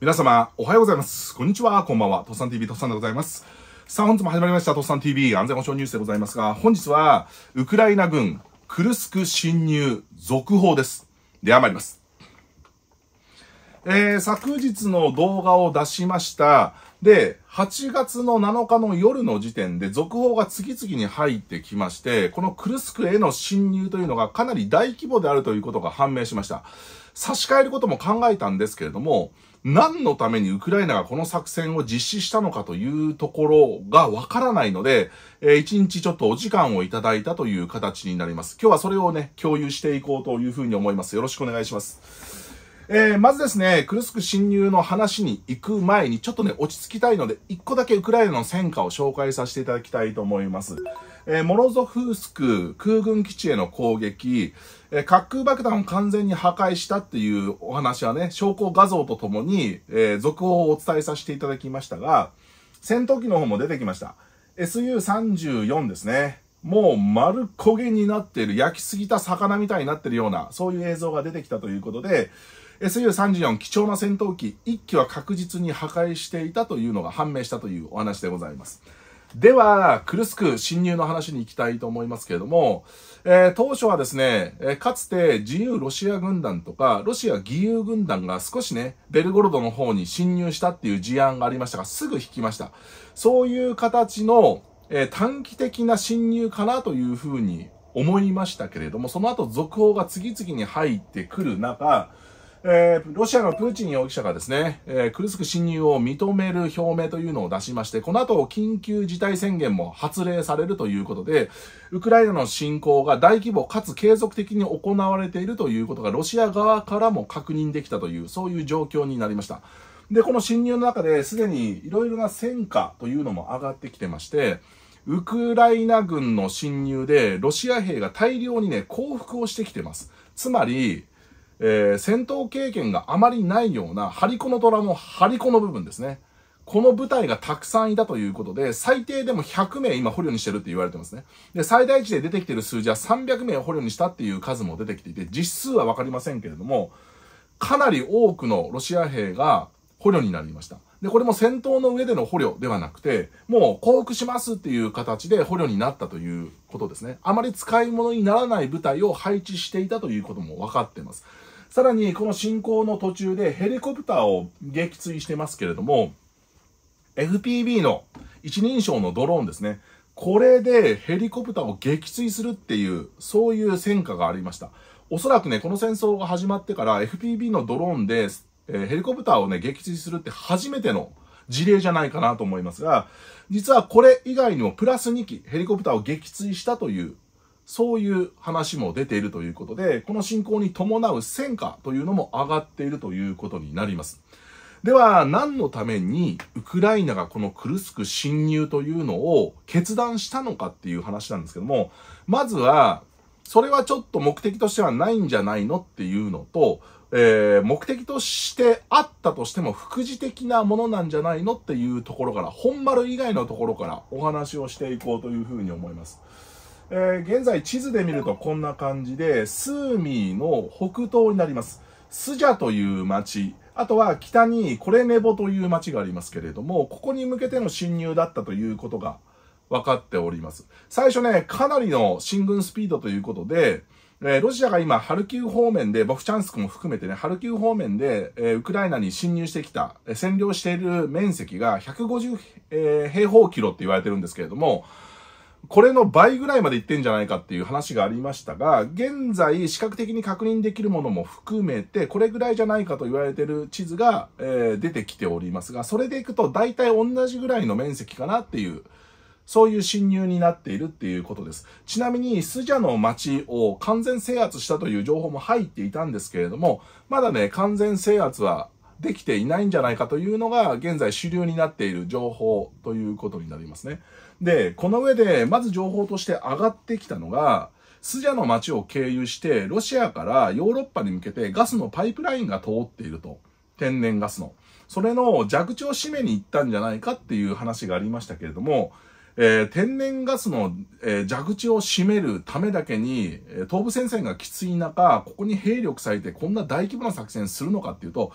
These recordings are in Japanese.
皆様、おはようございます。こんにちは、こんばんは。トッさん TV、トッさんでございます。さあ、本日も始まりました、トッさん TV 安全保障ニュースでございますが、本日は、ウクライナ軍、クルスク侵入、続報です。で、参ります。えー、昨日の動画を出しました。で、8月の7日の夜の時点で続報が次々に入ってきまして、このクルスクへの侵入というのがかなり大規模であるということが判明しました。差し替えることも考えたんですけれども、何のためにウクライナがこの作戦を実施したのかというところがわからないので、えー、一日ちょっとお時間をいただいたという形になります。今日はそれをね、共有していこうというふうに思います。よろしくお願いします。えー、まずですね、クルスク侵入の話に行く前に、ちょっとね、落ち着きたいので、一個だけウクライナの戦果を紹介させていただきたいと思います。えー、モロゾフスク空軍基地への攻撃、えー、滑空爆弾を完全に破壊したっていうお話はね、証拠画像とともに、えー、続報をお伝えさせていただきましたが、戦闘機の方も出てきました。SU34 ですね。もう丸焦げになっている、焼きすぎた魚みたいになっているような、そういう映像が出てきたということで、SU-34 貴重な戦闘機1機は確実に破壊していたというのが判明したというお話でございます。では、クルスク侵入の話に行きたいと思いますけれども、えー、当初はですね、えー、かつて自由ロシア軍団とか、ロシア義勇軍団が少しね、ベルゴロドの方に侵入したっていう事案がありましたが、すぐ引きました。そういう形の、えー、短期的な侵入かなというふうに思いましたけれども、その後続報が次々に入ってくる中、えー、ロシアのプーチン容疑者がですね、えー、クルスク侵入を認める表明というのを出しまして、この後緊急事態宣言も発令されるということで、ウクライナの侵攻が大規模かつ継続的に行われているということがロシア側からも確認できたという、そういう状況になりました。で、この侵入の中ですでにいろいろな戦果というのも上がってきてまして、ウクライナ軍の侵入でロシア兵が大量にね、降伏をしてきてます。つまり、えー、戦闘経験があまりないような、張り子の虎の張り子の部分ですね。この部隊がたくさんいたということで、最低でも100名今捕虜にしてるって言われてますね。で、最大値で出てきてる数字は300名を捕虜にしたっていう数も出てきていて、実数はわかりませんけれども、かなり多くのロシア兵が捕虜になりました。で、これも戦闘の上での捕虜ではなくて、もう降伏しますっていう形で捕虜になったということですね。あまり使い物にならない部隊を配置していたということもわかっています。さらにこの進行の途中でヘリコプターを撃墜してますけれども、FPV の一人称のドローンですね。これでヘリコプターを撃墜するっていう、そういう戦果がありました。おそらくね、この戦争が始まってから FPV のドローンで、えー、ヘリコプターをね、撃墜するって初めての事例じゃないかなと思いますが、実はこれ以外にもプラス2機ヘリコプターを撃墜したというそういう話も出ているということで、この進行に伴う戦果というのも上がっているということになります。では、何のためにウクライナがこのクルスク侵入というのを決断したのかっていう話なんですけども、まずは、それはちょっと目的としてはないんじゃないのっていうのと、えー、目的としてあったとしても副次的なものなんじゃないのっていうところから、本丸以外のところからお話をしていこうというふうに思います。えー、現在地図で見るとこんな感じで、スーミーの北東になります。スジャという町、あとは北にコレネボという町がありますけれども、ここに向けての侵入だったということが分かっております。最初ね、かなりの進軍スピードということで、えー、ロシアが今、ハルキウ方面で、ボフチャンスクも含めてね、ハルキウ方面で、えー、ウクライナに侵入してきた、占領している面積が150、えー、平方キロって言われてるんですけれども、これの倍ぐらいまでいってんじゃないかっていう話がありましたが、現在視覚的に確認できるものも含めて、これぐらいじゃないかと言われてる地図が、えー、出てきておりますが、それでいくと大体同じぐらいの面積かなっていう、そういう侵入になっているっていうことです。ちなみに、スジャの町を完全制圧したという情報も入っていたんですけれども、まだね、完全制圧はできていないんじゃないかというのが現在主流になっている情報ということになりますね。で、この上でまず情報として上がってきたのが、スジャの街を経由してロシアからヨーロッパに向けてガスのパイプラインが通っていると。天然ガスの。それの蛇口を締めに行ったんじゃないかっていう話がありましたけれども、えー、天然ガスの、えー、蛇口を閉めるためだけに、え東部戦線がきつい中、ここに兵力割いてこんな大規模な作戦するのかっていうと、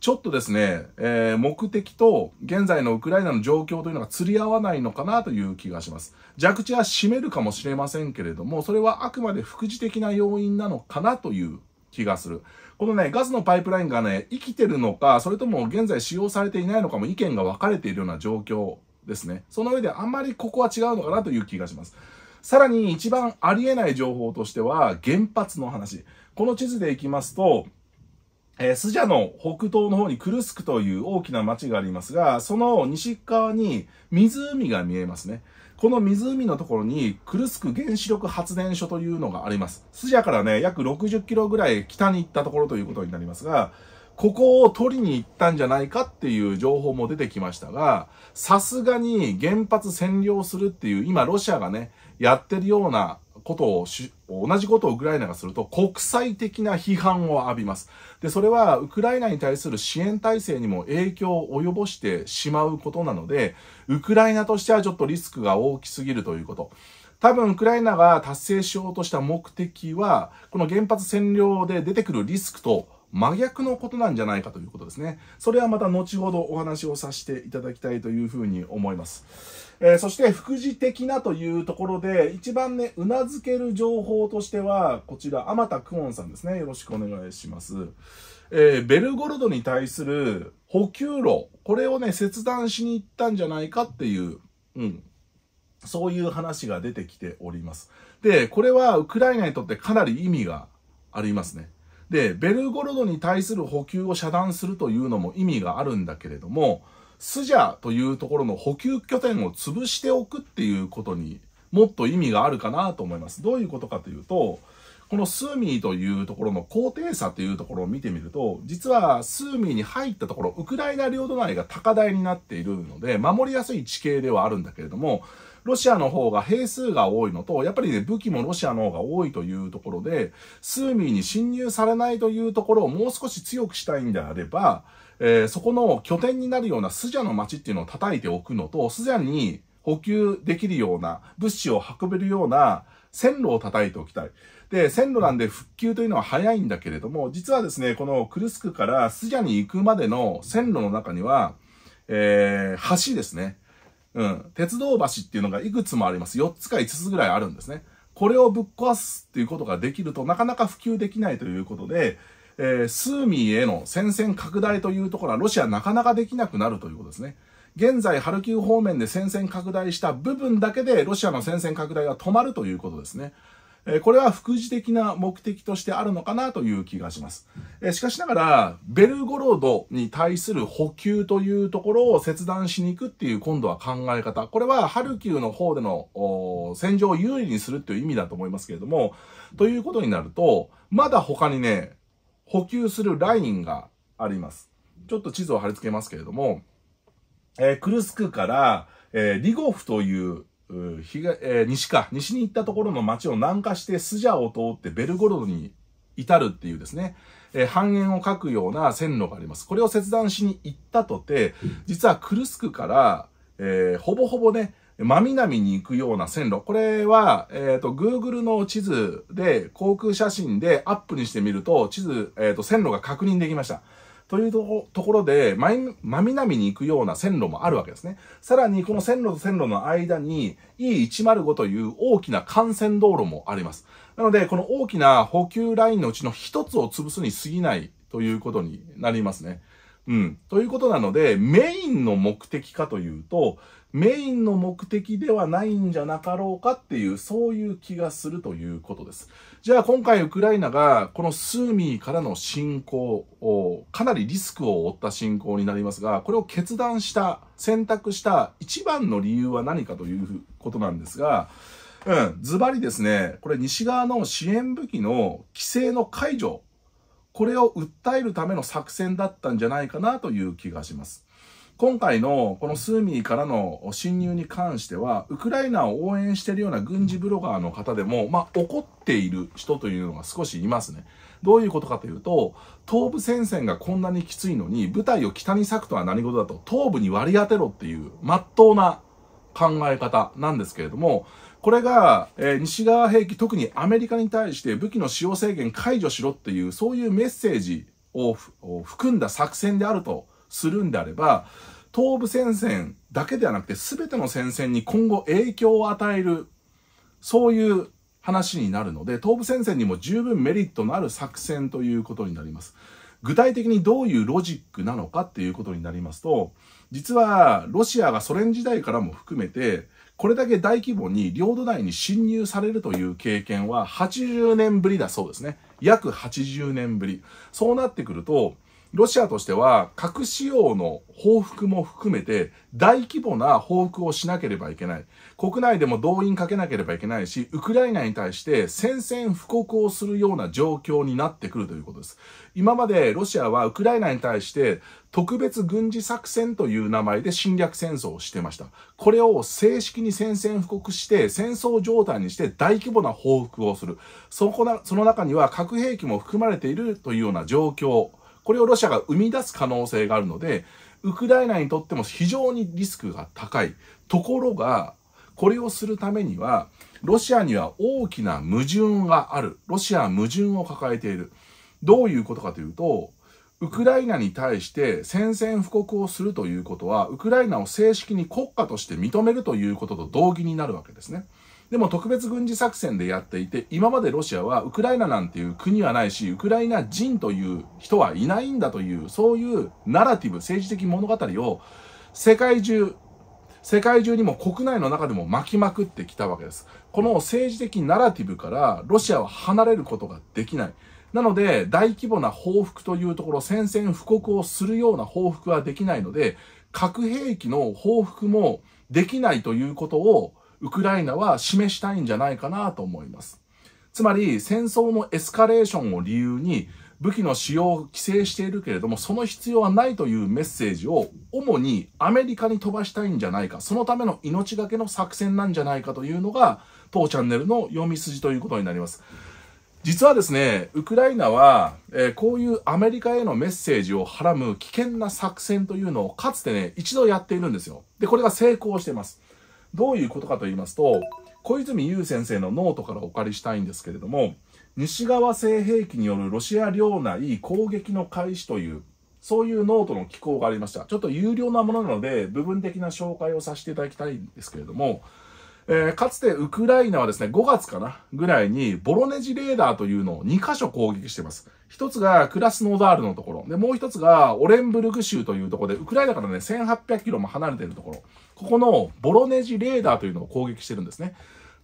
ちょっとですね、えー、目的と現在のウクライナの状況というのが釣り合わないのかなという気がします。弱地は閉めるかもしれませんけれども、それはあくまで副次的な要因なのかなという気がする。このね、ガスのパイプラインがね、生きてるのか、それとも現在使用されていないのかも意見が分かれているような状況ですね。その上であんまりここは違うのかなという気がします。さらに一番ありえない情報としては、原発の話。この地図でいきますと、えー、スジャの北東の方にクルスクという大きな町がありますが、その西側に湖が見えますね。この湖のところにクルスク原子力発電所というのがあります。スジャからね、約60キロぐらい北に行ったところということになりますが、ここを取りに行ったんじゃないかっていう情報も出てきましたが、さすがに原発占領するっていう、今ロシアがね、やってるようなことをし、同じことをウクライナがすると国際的な批判を浴びます。で、それはウクライナに対する支援体制にも影響を及ぼしてしまうことなので、ウクライナとしてはちょっとリスクが大きすぎるということ。多分、ウクライナが達成しようとした目的は、この原発占領で出てくるリスクと真逆のことなんじゃないかということですね。それはまた後ほどお話をさせていただきたいというふうに思います。えー、そして、副次的なというところで、一番ね、うなずける情報としては、こちら、天田久遠さんですね。よろしくお願いします。えー、ベルゴルドに対する補給路、これをね、切断しに行ったんじゃないかっていう、うん、そういう話が出てきております。で、これはウクライナにとってかなり意味がありますね。で、ベルゴロドに対する補給を遮断するというのも意味があるんだけれども、スジャというところの補給拠点を潰しておくっていうことにもっと意味があるかなと思います。どういうことかというと、このスーミーというところの高低差というところを見てみると、実はスーミーに入ったところ、ウクライナ領土内が高台になっているので、守りやすい地形ではあるんだけれども、ロシアの方が兵数が多いのと、やっぱりね、武器もロシアの方が多いというところで、スーミーに侵入されないというところをもう少し強くしたいんであれば、えー、そこの拠点になるようなスジャの街っていうのを叩いておくのと、スジャに補給できるような、物資を運べるような線路を叩いておきたい。で、線路なんで復旧というのは早いんだけれども、実はですね、このクルスクからスジャに行くまでの線路の中には、えー、橋ですね。うん、鉄道橋っていうのがいくつもあります。4つか5つぐらいあるんですね。これをぶっ壊すっていうことができるとなかなか普及できないということで、えー、スーミーへの戦線拡大というところはロシアなかなかできなくなるということですね。現在、ハルキウ方面で戦線拡大した部分だけでロシアの戦線拡大が止まるということですね。えこれは副次的な目的としてあるのかなという気がします。えしかしながら、ベルゴロドに対する補給というところを切断しに行くっていう今度は考え方。これはハルキウの方での戦場を有利にするっていう意味だと思いますけれども、ということになると、まだ他にね、補給するラインがあります。ちょっと地図を貼り付けますけれども、えー、クルスクから、えー、リゴフという東えー、西か、西に行ったところの町を南下してスジャを通ってベルゴロドに至るっていうですね、えー、半円を描くような線路があります。これを切断しに行ったとて、実はクルスクから、えー、ほぼほぼね、真南に行くような線路。これは、えっ、ー、と、Google の地図で、航空写真でアップにしてみると、地図、えっ、ー、と、線路が確認できました。というところで、真南に行くような線路もあるわけですね。さらに、この線路と線路の間に E105 という大きな幹線道路もあります。なので、この大きな補給ラインのうちの一つを潰すに過ぎないということになりますね。うん。ということなので、メインの目的かというと、メインの目的ではないんじゃなかろうかっていう、そういう気がするということです。じゃあ今回ウクライナがこのスーミーからの侵攻を、かなりリスクを負った侵攻になりますが、これを決断した、選択した一番の理由は何かということなんですが、うん、ズバリですね、これ西側の支援武器の規制の解除、これを訴えるための作戦だったんじゃないかなという気がします。今回のこのスーミーからの侵入に関しては、ウクライナを応援しているような軍事ブロガーの方でも、まあ、怒っている人というのが少しいますね。どういうことかというと、東部戦線がこんなにきついのに、部隊を北に割くとは何事だと、東部に割り当てろっていう、真っ当な考え方なんですけれども、これが、えー、西側兵器、特にアメリカに対して武器の使用制限解除しろっていう、そういうメッセージを含んだ作戦であると、するんであれば、東部戦線だけではなくて全ての戦線に今後影響を与える、そういう話になるので、東部戦線にも十分メリットのある作戦ということになります。具体的にどういうロジックなのかっていうことになりますと、実はロシアがソ連時代からも含めて、これだけ大規模に領土内に侵入されるという経験は80年ぶりだそうですね。約80年ぶり。そうなってくると、ロシアとしては核使用の報復も含めて大規模な報復をしなければいけない。国内でも動員かけなければいけないし、ウクライナに対して宣戦布告をするような状況になってくるということです。今までロシアはウクライナに対して特別軍事作戦という名前で侵略戦争をしてました。これを正式に宣戦布告して戦争状態にして大規模な報復をする。そこな、その中には核兵器も含まれているというような状況これをロシアが生み出す可能性があるので、ウクライナにとっても非常にリスクが高い。ところが、これをするためには、ロシアには大きな矛盾がある。ロシアは矛盾を抱えている。どういうことかというと、ウクライナに対して宣戦布告をするということは、ウクライナを正式に国家として認めるということと同義になるわけですね。でも特別軍事作戦でやっていて、今までロシアはウクライナなんていう国はないし、ウクライナ人という人はいないんだという、そういうナラティブ、政治的物語を世界中、世界中にも国内の中でも巻きまくってきたわけです。この政治的ナラティブからロシアは離れることができない。なので、大規模な報復というところ、宣戦布告をするような報復はできないので、核兵器の報復もできないということをウクライナは示したいんじゃないかなと思います。つまり戦争のエスカレーションを理由に武器の使用を規制しているけれども、その必要はないというメッセージを主にアメリカに飛ばしたいんじゃないか、そのための命がけの作戦なんじゃないかというのが、当チャンネルの読み筋ということになります。実はですね、ウクライナは、えー、こういうアメリカへのメッセージをはらむ危険な作戦というのをかつてね、一度やっているんですよ。で、これが成功してます。どういうことかと言いますと、小泉悠先生のノートからお借りしたいんですけれども、西側製兵器によるロシア領内攻撃の開始という、そういうノートの機構がありました。ちょっと有料なものなので、部分的な紹介をさせていただきたいんですけれども、えー、かつてウクライナはですね、5月かなぐらいに、ボロネジレーダーというのを2箇所攻撃しています。一つがクラスノーダールのところ。で、もう一つがオレンブルク州というところで、ウクライナからね、1800キロも離れているところ。ここのボロネジレーダーというのを攻撃してるんですね。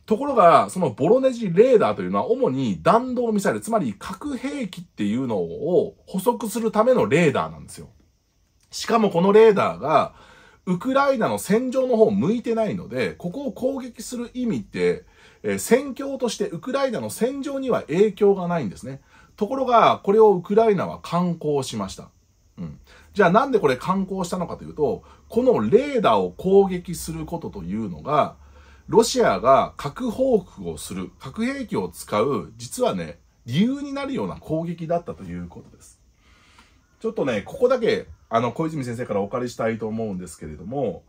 ところが、そのボロネジレーダーというのは主に弾道ミサイル、つまり核兵器っていうのを捕捉するためのレーダーなんですよ。しかもこのレーダーが、ウクライナの戦場の方向いてないので、ここを攻撃する意味って、えー、戦況としてウクライナの戦場には影響がないんですね。ところが、これをウクライナは観光しました。うん。じゃあなんでこれ観光したのかというと、このレーダーを攻撃することというのが、ロシアが核報復をする、核兵器を使う、実はね、理由になるような攻撃だったということです。ちょっとね、ここだけあの、小泉先生からお借りしたいと思うんですけれども、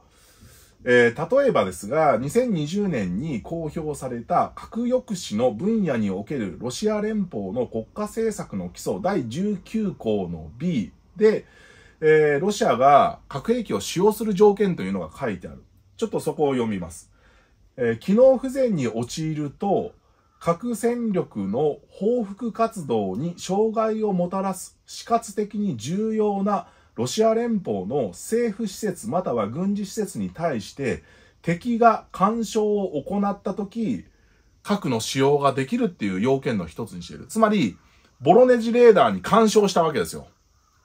えー、例えばですが、2020年に公表された核抑止の分野におけるロシア連邦の国家政策の基礎第19項の B で、えー、ロシアが核兵器を使用する条件というのが書いてある。ちょっとそこを読みます。えー、機能不全に陥ると、核戦力の報復活動に障害をもたらす死活的に重要なロシア連邦の政府施設または軍事施設に対して敵が干渉を行った時、核の使用ができるっていう要件の一つにしている。つまり、ボロネジレーダーに干渉したわけですよ。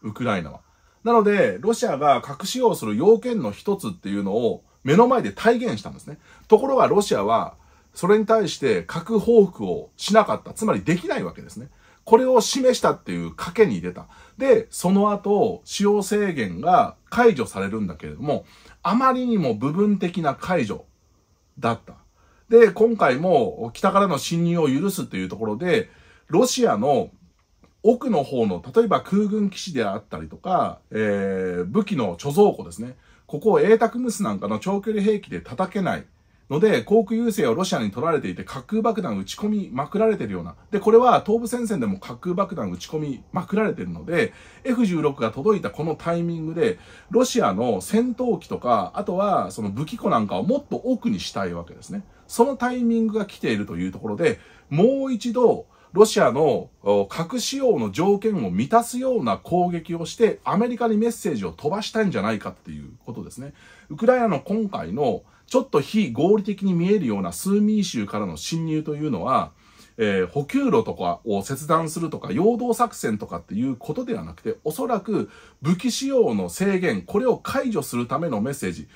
ウクライナは。なので、ロシアが核使用する要件の一つっていうのを目の前で体現したんですね。ところがロシアは、それに対して核報復をしなかった。つまりできないわけですね。これを示したっていう賭けに出た。で、その後、使用制限が解除されるんだけれども、あまりにも部分的な解除だった。で、今回も北からの侵入を許すというところで、ロシアの奥の方の、例えば空軍基地であったりとか、えー、武器の貯蔵庫ですね。ここを A タクムスなんかの長距離兵器で叩けない。ので、航空優勢をロシアに取られていて、滑空爆弾打ち込みまくられてるような。で、これは東部戦線でも滑空爆弾打ち込みまくられてるので、F16 が届いたこのタイミングで、ロシアの戦闘機とか、あとはその武器庫なんかをもっと奥にしたいわけですね。そのタイミングが来ているというところで、もう一度、ロシアの核使用の条件を満たすような攻撃をして、アメリカにメッセージを飛ばしたいんじゃないかっていうことですね。ウクライナの今回のちょっと非合理的に見えるようなスーミー州からの侵入というのは、えー、補給路とかを切断するとか、陽動作戦とかっていうことではなくて、おそらく武器使用の制限、これを解除するためのメッセージ、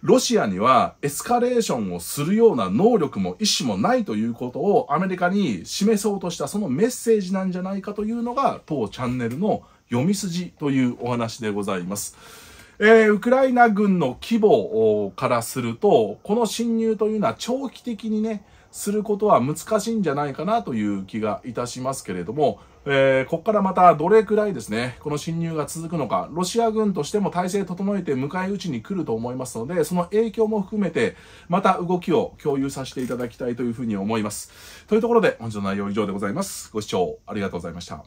ロシアにはエスカレーションをするような能力も意思もないということをアメリカに示そうとしたそのメッセージなんじゃないかというのが当チャンネルの読み筋というお話でございます。えー、ウクライナ軍の規模からすると、この侵入というのは長期的にね、することは難しいんじゃないかなという気がいたしますけれども、えー、ここからまたどれくらいですね、この侵入が続くのか、ロシア軍としても体制整えて迎え撃ちに来ると思いますので、その影響も含めて、また動きを共有させていただきたいというふうに思います。というところで、本日の内容は以上でございます。ご視聴ありがとうございました。